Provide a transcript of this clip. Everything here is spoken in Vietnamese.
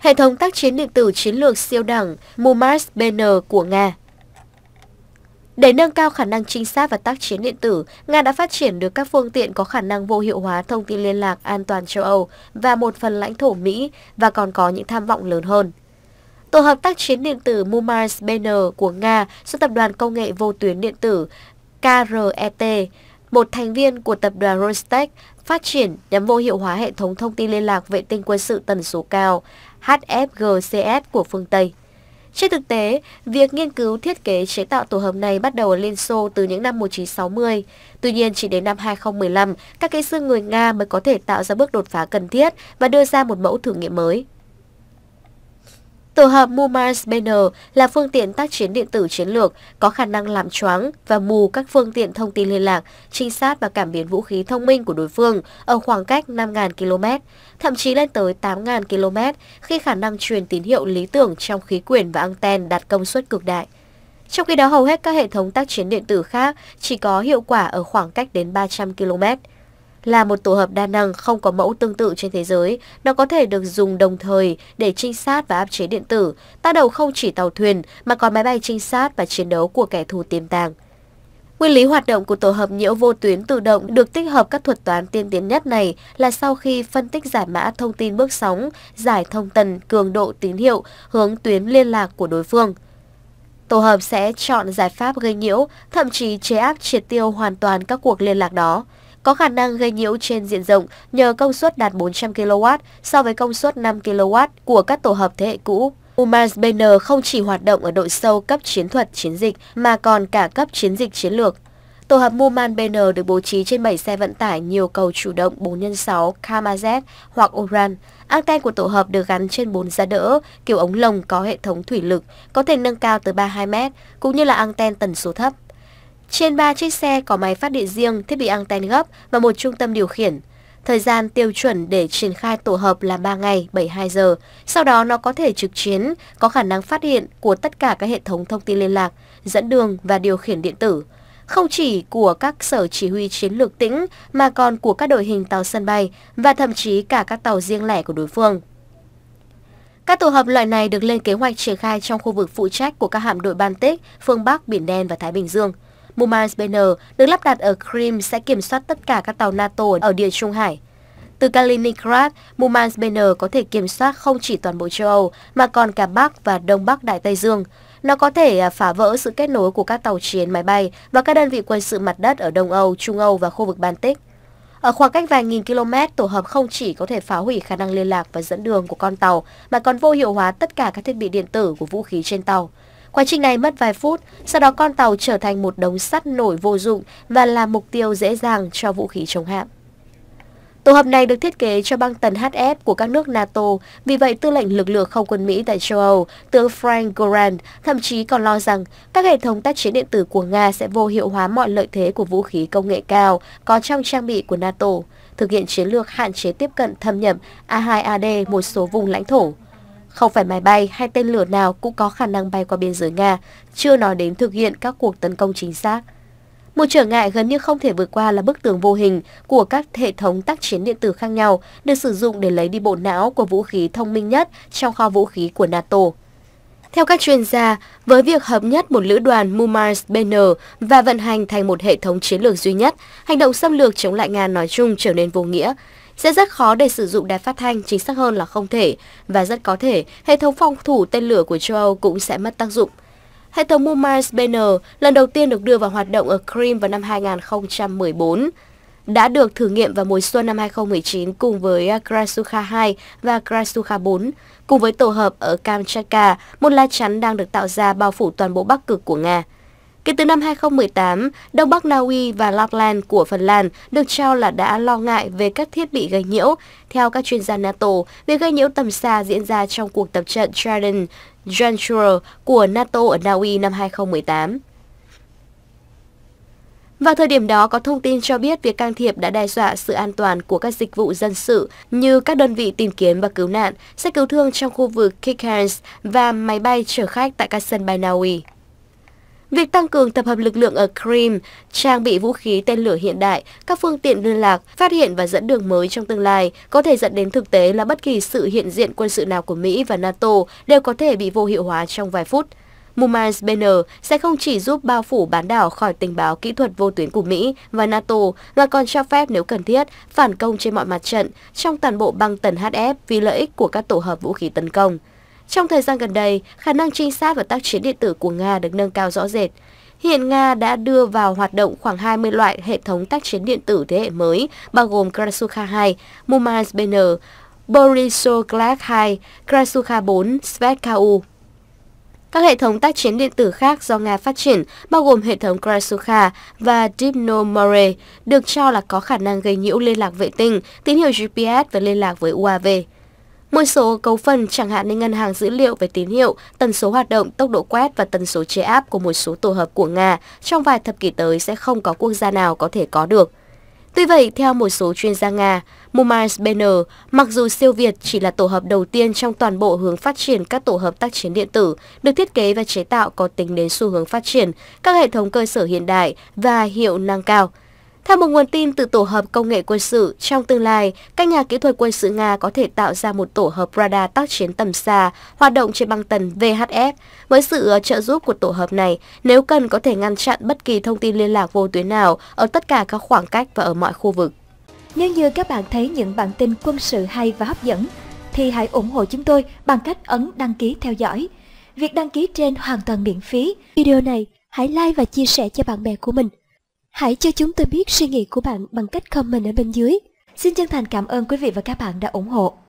hệ thống tác chiến điện tử chiến lược siêu đẳng MUMARS bn của Nga. Để nâng cao khả năng trinh sát và tác chiến điện tử, Nga đã phát triển được các phương tiện có khả năng vô hiệu hóa thông tin liên lạc an toàn châu Âu và một phần lãnh thổ Mỹ và còn có những tham vọng lớn hơn. Tổ hợp tác chiến điện tử MUMARS BN của Nga do Tập đoàn Công nghệ Vô tuyến Điện tử KRET, một thành viên của Tập đoàn Rostec phát triển nhằm vô hiệu hóa hệ thống thông tin liên lạc vệ tinh quân sự tần số cao HFGCS của phương Tây. Trên thực tế, việc nghiên cứu thiết kế chế tạo tổ hợp này bắt đầu ở Liên Xô từ những năm 1960. Tuy nhiên, chỉ đến năm 2015, các kỹ sư người Nga mới có thể tạo ra bước đột phá cần thiết và đưa ra một mẫu thử nghiệm mới. Tổ hợp Mumars Banner là phương tiện tác chiến điện tử chiến lược, có khả năng làm choáng và mù các phương tiện thông tin liên lạc, trinh sát và cảm biến vũ khí thông minh của đối phương ở khoảng cách 5.000 km, thậm chí lên tới 8.000 km khi khả năng truyền tín hiệu lý tưởng trong khí quyển và anten đạt công suất cực đại. Trong khi đó, hầu hết các hệ thống tác chiến điện tử khác chỉ có hiệu quả ở khoảng cách đến 300 km là một tổ hợp đa năng không có mẫu tương tự trên thế giới. Nó có thể được dùng đồng thời để trinh sát và áp chế điện tử, tác đầu không chỉ tàu thuyền mà còn máy bay trinh sát và chiến đấu của kẻ thù tiềm tàng. Nguyên lý hoạt động của tổ hợp nhiễu vô tuyến tự động được tích hợp các thuật toán tiên tiến nhất này là sau khi phân tích giải mã thông tin bước sóng, giải thông tần, cường độ tín hiệu, hướng tuyến liên lạc của đối phương. Tổ hợp sẽ chọn giải pháp gây nhiễu, thậm chí chế áp triệt tiêu hoàn toàn các cuộc liên lạc đó có khả năng gây nhiễu trên diện rộng nhờ công suất đạt 400 kW so với công suất 5 kW của các tổ hợp thế hệ cũ. UMAS BN không chỉ hoạt động ở độ sâu cấp chiến thuật chiến dịch mà còn cả cấp chiến dịch chiến lược. Tổ hợp Muman BN được bố trí trên 7 xe vận tải nhiều cầu chủ động 4x6 Kamazet hoặc Oran. Anten của tổ hợp được gắn trên 4 giá đỡ, kiểu ống lồng có hệ thống thủy lực, có thể nâng cao tới 32 m cũng như là anten tần số thấp. Trên 3 chiếc xe có máy phát điện riêng, thiết bị anten gấp và một trung tâm điều khiển. Thời gian tiêu chuẩn để triển khai tổ hợp là 3 ngày, 72 giờ. Sau đó nó có thể trực chiến, có khả năng phát hiện của tất cả các hệ thống thông tin liên lạc, dẫn đường và điều khiển điện tử. Không chỉ của các sở chỉ huy chiến lược tĩnh mà còn của các đội hình tàu sân bay và thậm chí cả các tàu riêng lẻ của đối phương. Các tổ hợp loại này được lên kế hoạch triển khai trong khu vực phụ trách của các hạm đội Baltic, phương Bắc, Biển Đen và Thái Bình Dương – Mumile Banner được lắp đặt ở Crimea sẽ kiểm soát tất cả các tàu NATO ở Địa Trung Hải. Từ Kaliningrad, Murmansk banner có thể kiểm soát không chỉ toàn bộ châu Âu mà còn cả Bắc và Đông Bắc Đại Tây Dương. Nó có thể à, phá vỡ sự kết nối của các tàu chiến, máy bay và các đơn vị quân sự mặt đất ở Đông Âu, Trung Âu và khu vực Baltic. Ở khoảng cách vài nghìn km, tổ hợp không chỉ có thể phá hủy khả năng liên lạc và dẫn đường của con tàu, mà còn vô hiệu hóa tất cả các thiết bị điện tử của vũ khí trên tàu. Quá trình này mất vài phút, sau đó con tàu trở thành một đống sắt nổi vô dụng và là mục tiêu dễ dàng cho vũ khí chống hạm. Tổ hợp này được thiết kế cho băng tần HF của các nước NATO, vì vậy tư lệnh lực lượng không quân Mỹ tại châu Âu, tướng Frank Goran, thậm chí còn lo rằng các hệ thống tác chiến điện tử của Nga sẽ vô hiệu hóa mọi lợi thế của vũ khí công nghệ cao có trong trang bị của NATO, thực hiện chiến lược hạn chế tiếp cận thâm nhập A2AD một số vùng lãnh thổ. Không phải máy bay hay tên lửa nào cũng có khả năng bay qua biên giới Nga, chưa nói đến thực hiện các cuộc tấn công chính xác. Một trở ngại gần như không thể vượt qua là bức tường vô hình của các hệ thống tác chiến điện tử khác nhau được sử dụng để lấy đi bộ não của vũ khí thông minh nhất trong kho vũ khí của NATO. Theo các chuyên gia, với việc hợp nhất một lữ đoàn Mumars BN và vận hành thành một hệ thống chiến lược duy nhất, hành động xâm lược chống lại Nga nói chung trở nên vô nghĩa. Sẽ rất khó để sử dụng đài phát thanh chính xác hơn là không thể, và rất có thể hệ thống phòng thủ tên lửa của châu Âu cũng sẽ mất tác dụng. Hệ thống Mumais BN lần đầu tiên được đưa vào hoạt động ở Crimea vào năm 2014 đã được thử nghiệm vào mùa xuân năm 2019 cùng với Krasukha 2 và Krasukha 4, cùng với tổ hợp ở Kamchatka, một lá chắn đang được tạo ra bao phủ toàn bộ Bắc Cực của Nga. Kể từ năm 2018, Đông Bắc Na Uy và Lapland của Phần Lan được cho là đã lo ngại về các thiết bị gây nhiễu. Theo các chuyên gia NATO, việc gây nhiễu tầm xa diễn ra trong cuộc tập trận Trident Juncture của NATO ở Na Uy năm 2018. Vào thời điểm đó, có thông tin cho biết việc can thiệp đã đe dọa sự an toàn của các dịch vụ dân sự như các đơn vị tìm kiếm và cứu nạn, xe cứu thương trong khu vực Kickers và máy bay chở khách tại các sân bay Na Uy. Việc tăng cường tập hợp lực lượng ở Crimea, trang bị vũ khí tên lửa hiện đại, các phương tiện liên lạc, phát hiện và dẫn đường mới trong tương lai có thể dẫn đến thực tế là bất kỳ sự hiện diện quân sự nào của Mỹ và NATO đều có thể bị vô hiệu hóa trong vài phút. Mumaz Banner sẽ không chỉ giúp bao phủ bán đảo khỏi tình báo kỹ thuật vô tuyến của Mỹ và NATO, mà còn cho phép nếu cần thiết phản công trên mọi mặt trận trong toàn bộ băng tần HF vì lợi ích của các tổ hợp vũ khí tấn công. Trong thời gian gần đây, khả năng trinh sát và tác chiến điện tử của Nga được nâng cao rõ rệt. Hiện Nga đã đưa vào hoạt động khoảng 20 loại hệ thống tác chiến điện tử thế hệ mới, bao gồm Krasukha 2, Murmansk BN, Borisov 2, Krasukha 4, Svetkau. Các hệ thống tác chiến điện tử khác do Nga phát triển, bao gồm hệ thống Krasukha và more được cho là có khả năng gây nhiễu liên lạc vệ tinh, tín hiệu GPS và liên lạc với UAV. Một số cấu phần chẳng hạn như ngân hàng dữ liệu về tín hiệu, tần số hoạt động, tốc độ quét và tần số chế áp của một số tổ hợp của Nga trong vài thập kỷ tới sẽ không có quốc gia nào có thể có được. Tuy vậy, theo một số chuyên gia Nga, Mumars BN, mặc dù siêu Việt chỉ là tổ hợp đầu tiên trong toàn bộ hướng phát triển các tổ hợp tác chiến điện tử, được thiết kế và chế tạo có tính đến xu hướng phát triển, các hệ thống cơ sở hiện đại và hiệu năng cao – theo một nguồn tin từ tổ hợp công nghệ quân sự, trong tương lai, các nhà kỹ thuật quân sự Nga có thể tạo ra một tổ hợp radar tác chiến tầm xa hoạt động trên băng tần VHF. Với sự ờ, trợ giúp của tổ hợp này, nếu cần có thể ngăn chặn bất kỳ thông tin liên lạc vô tuyến nào ở tất cả các khoảng cách và ở mọi khu vực. Nếu như các bạn thấy những bản tin quân sự hay và hấp dẫn, thì hãy ủng hộ chúng tôi bằng cách ấn đăng ký theo dõi. Việc đăng ký trên hoàn toàn miễn phí. Video này hãy like và chia sẻ cho bạn bè của mình. Hãy cho chúng tôi biết suy nghĩ của bạn bằng cách comment ở bên dưới. Xin chân thành cảm ơn quý vị và các bạn đã ủng hộ.